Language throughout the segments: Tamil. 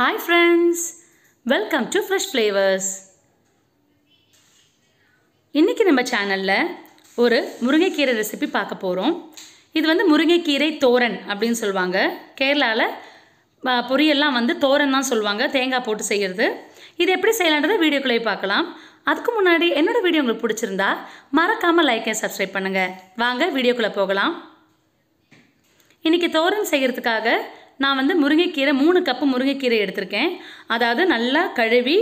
hi friends welcome to fresh flavours இன்றைக்கி நம்ம சேனலில் ஒரு முருங்கைக்கீரை ரெசிபி பார்க்க போகிறோம் இது வந்து முருங்கைக்கீரை தோரன் அப்படின்னு சொல்லுவாங்க கேரளாவில் பொரியெல்லாம் வந்து தோரன் தான் சொல்லுவாங்க தேங்காய் போட்டு செய்கிறது இது எப்படி செய்யலான்றதை வீடியோக்குள்ளே பார்க்கலாம் அதுக்கு முன்னாடி என்னோட வீடியோ உங்களுக்கு பிடிச்சிருந்தா மறக்காமல் லைக்கை அண்ட் சப்ஸ்கிரைப் பண்ணுங்கள் வாங்க வீடியோக்குள்ளே போகலாம் இன்றைக்கி தோரன் செய்கிறதுக்காக நான் வந்து முருங்கைக்கீரை மூணு கப்பு முருங்கைக்கீரை எடுத்திருக்கேன் அதாவது நல்லா கழுவி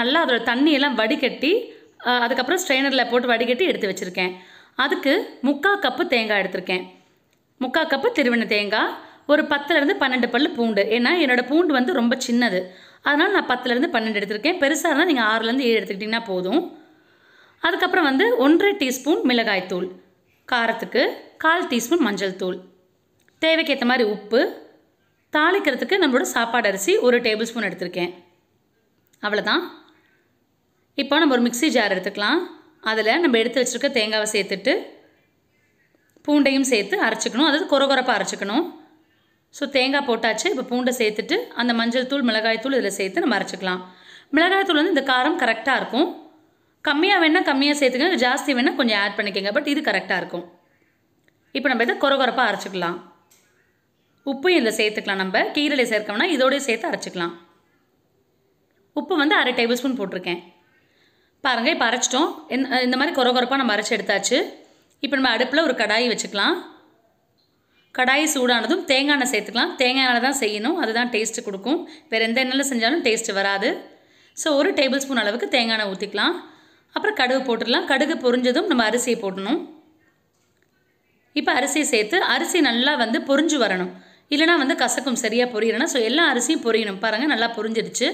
நல்லா அதோடய தண்ணியெல்லாம் வடிகட்டி அதுக்கப்புறம் ஸ்ட்ரெயினரில் போட்டு வடிகட்டி எடுத்து வச்சுருக்கேன் அதுக்கு முக்கால் கப்பு தேங்காய் எடுத்திருக்கேன் முக்கால் கப்பு திருவண்ண தேங்காய் ஒரு பத்துலேருந்து பன்னெண்டு பல்லு பூண்டு ஏன்னா என்னோடய பூண்டு வந்து ரொம்ப சின்னது அதனால் நான் பத்துலேருந்து பன்னெண்டு எடுத்திருக்கேன் பெருசாக இருந்தால் நீங்கள் ஆறுலேருந்து ஏழு எடுத்துக்கிட்டிங்கன்னா போதும் அதுக்கப்புறம் வந்து ஒன்றரை டீஸ்பூன் மிளகாய்த்தூள் காரத்துக்கு கால் டீஸ்பூன் மஞ்சள் தூள் தேவைக்கேற்ற மாதிரி உப்பு தாளிக்கிறதுக்கு நம்மளோட சாப்பாடு அரிசி ஒரு டேபிள் ஸ்பூன் எடுத்திருக்கேன் அவ்வளோதான் இப்போ நம்ம ஒரு மிக்சி ஜார் எடுத்துக்கலாம் அதில் நம்ம எடுத்து வச்சுருக்க தேங்காவை சேர்த்துட்டு பூண்டையும் சேர்த்து அரைச்சிக்கணும் அதாவது குறகுறப்பாக அரைச்சிக்கணும் ஸோ தேங்காய் போட்டாச்சு இப்போ பூண்டை சேர்த்துட்டு அந்த மஞ்சள் தூள் மிளகாய் தூள் இதில் சேர்த்து நம்ம அரைச்சிக்கலாம் மிளகாய் தூள் வந்து இந்த காரம் கரெக்டாக இருக்கும் கம்மியாக வேணால் கம்மியாக சேர்த்துக்கங்க ஜாஸ்தி வேணால் கொஞ்சம் ஆட் பண்ணிக்கோங்க பட் இது கரெக்டாக இருக்கும் இப்போ நம்ம இதை குறகுறப்பாக அரைச்சிக்கலாம் உப்பையும் இதில் சேர்த்துக்கலாம் நம்ம கீரலை சேர்க்கணும்னா இதோடய சேர்த்து அரைச்சிக்கலாம் உப்பு வந்து அரை டேபிள் ஸ்பூன் போட்டிருக்கேன் பாருங்கள் இப்போ அரைச்சிட்டோம் இந்த மாதிரி குறை குறைப்பாக நம்ம அரைச்சி எடுத்தாச்சு இப்போ நம்ம அடுப்பில் ஒரு கடாயி வச்சுக்கலாம் கடாயி சூடானதும் தேங்காய் எண்ணெய் சேர்த்துக்கலாம் தேங்காய் எண்ணெய் தான் செய்யணும் அதுதான் டேஸ்ட்டு கொடுக்கும் வேறு எந்த எண்ணெயில் செஞ்சாலும் டேஸ்ட்டு வராது ஸோ ஒரு டேபிள் ஸ்பூன் அளவுக்கு தேங்காய் எண்ணெய் ஊற்றிக்கலாம் அப்புறம் கடுகு போட்டுடலாம் கடுகு பொரிஞ்சதும் நம்ம அரிசியை போடணும் இப்போ அரிசியை சேர்த்து அரிசி நல்லா வந்து பொரிஞ்சு வரணும் இல்லைனா வந்து கசக்கும் சரியாக பொரியலைனா ஸோ எல்லா அரிசியும் பொரியணும் பாருங்கள் நல்லா பொரிஞ்சிடுச்சு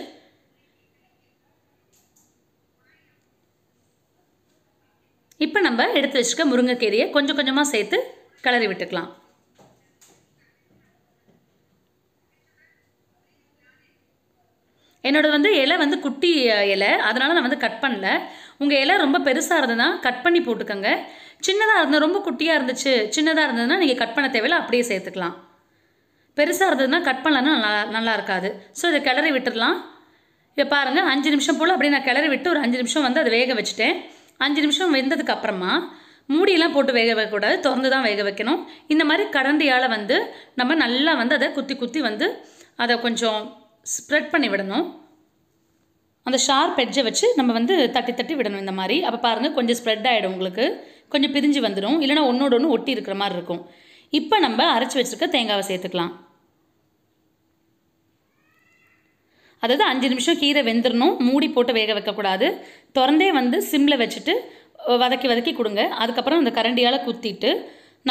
இப்போ நம்ம எடுத்து வச்சுக்க முருங்கைக்கீரையை கொஞ்சம் கொஞ்சமாக சேர்த்து கிளறி விட்டுக்கலாம் என்னோட வந்து இலை வந்து குட்டி இலை அதனால் நான் வந்து கட் பண்ணல உங்கள் இலை ரொம்ப பெருசாக இருந்ததுன்னா கட் பண்ணி போட்டுக்கோங்க சின்னதாக இருந்தால் ரொம்ப குட்டியாக இருந்துச்சு சின்னதாக இருந்ததுன்னா நீங்கள் கட் பண்ண தேவையில்லை அப்படியே சேர்த்துக்கலாம் பெருசாக இருந்ததுன்னா கட் பண்ணலன்னா நல்லா நல்லா இருக்காது ஸோ இதை கிளறி விட்டுடலாம் இப்போ பாருங்கள் அஞ்சு நிமிஷம் போல் அப்படியே நான் கிளறி விட்டு ஒரு அஞ்சு நிமிஷம் வந்து அதை வேக வச்சுட்டேன் அஞ்சு நிமிஷம் வெந்ததுக்கு அப்புறமா மூடியெல்லாம் போட்டு வேக வைக்கக்கூடாது திறந்து தான் வேக வைக்கணும் இந்த மாதிரி கடண்டியால் வந்து நம்ம நல்லா வந்து அதை குத்தி குத்தி வந்து அதை கொஞ்சம் ஸ்ப்ரெட் பண்ணி விடணும் அந்த ஷார்ப் எட்ஜை வச்சு நம்ம வந்து தட்டி தட்டி விடணும் இந்த மாதிரி அப்போ பாருங்கள் கொஞ்சம் ஸ்ப்ரெட் ஆகிடும் உங்களுக்கு கொஞ்சம் பிரிஞ்சு வந்துடும் இல்லைனா ஒன்றோட ஒன்று ஒட்டி இருக்கிற மாதிரி இருக்கும் இப்போ நம்ம அரைச்சி வச்சுருக்க தேங்காவை சேர்த்துக்கலாம் அதாவது அஞ்சு நிமிஷம் கீரை வெந்துடணும் மூடி போட்டு வேக வைக்கக்கூடாது திறந்தே வந்து சிம்மில் வச்சுட்டு வதக்கி வதக்கி கொடுங்க அதுக்கப்புறம் அந்த கரண்டியால் குத்திட்டு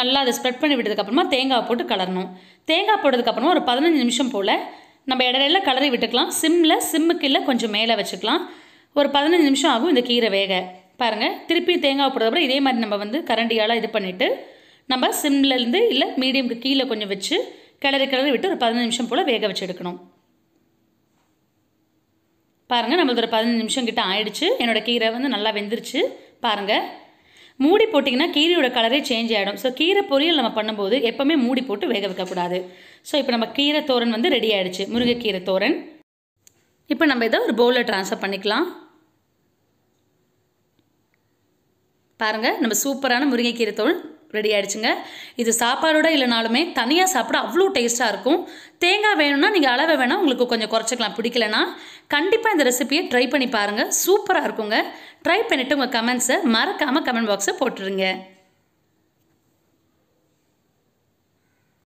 நல்லா அதை ஸ்ப்ரெட் பண்ணி விட்டதுக்கப்புறமா தேங்காய் போட்டு கலரணும் தேங்காய் போட்டதுக்கப்புறமா ஒரு பதினஞ்சு நிமிஷம் போல் நம்ம இடையில கலரி விட்டுக்கலாம் சிம்மில் சிம்முக்கு இல்லை கொஞ்சம் மேலே வச்சுக்கலாம் ஒரு பதினஞ்சு நிமிஷம் ஆகும் இந்த கீரை வேக பாருங்கள் திருப்பி தேங்காய் போட்டதுக்கப்புறம் இதே மாதிரி நம்ம வந்து கரண்டியால் இது பண்ணிவிட்டு நம்ம சிம்லேருந்து இல்லை மீடியம்க்கு கீழே கொஞ்சம் வச்சு கிளறி கிளறி விட்டு ஒரு பதினஞ்சு நிமிஷம் போல் வேக வச்சு எடுக்கணும் பாருங்கள் நம்மளுக்கு ஒரு பதினஞ்சு நிமிஷம் கிட்டே ஆயிடுச்சு என்னோடய கீரை வந்து நல்லா வெந்துருச்சு பாருங்கள் மூடி போட்டிங்கன்னா கீரையோட கலரே சேஞ்ச் ஆகிடும் ஸோ கீரை பொரியல் நம்ம பண்ணும்போது எப்போவுமே மூடி போட்டு வேக வைக்கக்கூடாது ஸோ இப்போ நம்ம கீரை தோரன் வந்து ரெடி ஆகிடுச்சு முருங்கைக்கீரை தோரன் இப்போ நம்ம இதை ஒரு பவுலில் ட்ரான்ஸ்ஃபர் பண்ணிக்கலாம் பாருங்கள் நம்ம சூப்பரான முருங்கைக்கீரை தோல் ரெடி ஆகிடுச்சுங்க இது சாப்பாடோட இல்லைனாலுமே தனியாக சாப்பிட அவ்வளோ டேஸ்ட்டாக இருக்கும் தேங்காய் வேணும்னா நீங்கள் அளவை வேணால் உங்களுக்கு கொஞ்சம் குறைச்சிக்கலாம் பிடிக்கலனா கண்டிப்பாக இந்த ரெசிபியை ட்ரை பண்ணி பாருங்கள் சூப்பராக இருக்குங்க ட்ரை பண்ணிவிட்டு உங்கள் கமெண்ட்ஸை மறக்காமல் கமெண்ட் பாக்ஸை போட்டுருங்க